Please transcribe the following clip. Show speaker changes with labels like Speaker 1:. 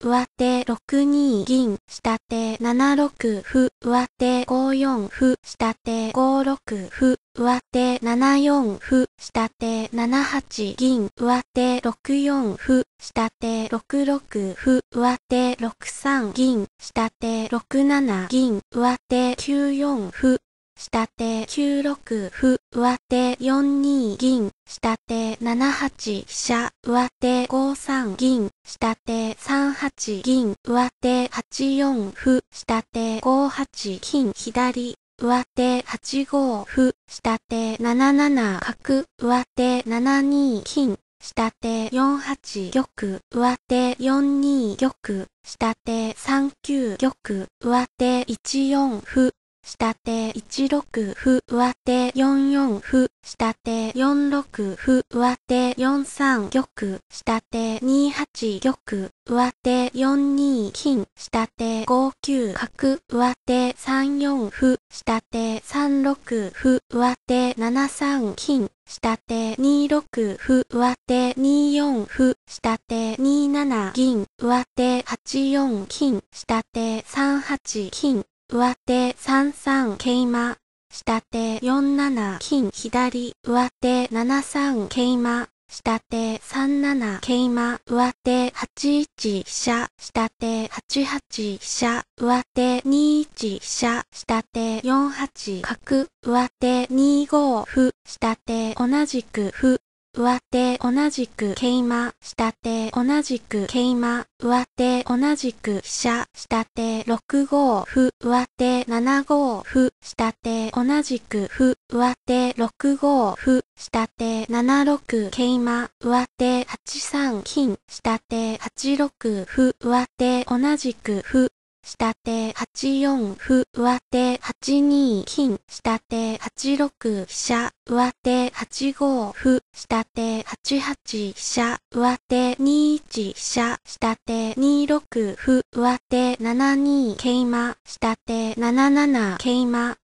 Speaker 1: 上手6二銀、下手7六歩、上手5四歩、下手5六歩、上手7四歩、下手7八銀、上手6四歩、下手6六歩、上手6三銀、下手6七銀、上手9四歩、下手9 6歩、上手4 2銀、下手7 8飛車、上手5 3銀、下手3 8銀、上手8 4歩、下手5 8金、左、上手8 5歩、下手7 7角、上手7 2金、下手4 8玉、上手4 2玉、下手3 9玉、上手1 4歩、下手1六歩上手4四歩下手4六歩上手4三玉下手2八玉上手4二金下手5九角上手3四歩下手3六歩上手7三金下手2六歩上手2四歩下手2七銀上手8四金下手3八金上手3三桂馬、下手4七金左、上手7三桂馬、下手3七桂馬、上手8一飛車、下手8八飛車、上手2一飛車、下手4八角、上手2五歩、下手同じく歩、上手同じく桂馬、下手同じく桂馬、上手同じく飛車、下手六五歩、上手七五歩、下手同じく歩、上手六五歩、下手七六桂馬、上手八三金、下手八六歩、上手同じく歩、下手8四歩、上手8二金、下手8六飛車、上手8五歩、下手8八飛車、上手2一飛車、下手2六歩、上手7二桂馬、下手7七桂馬、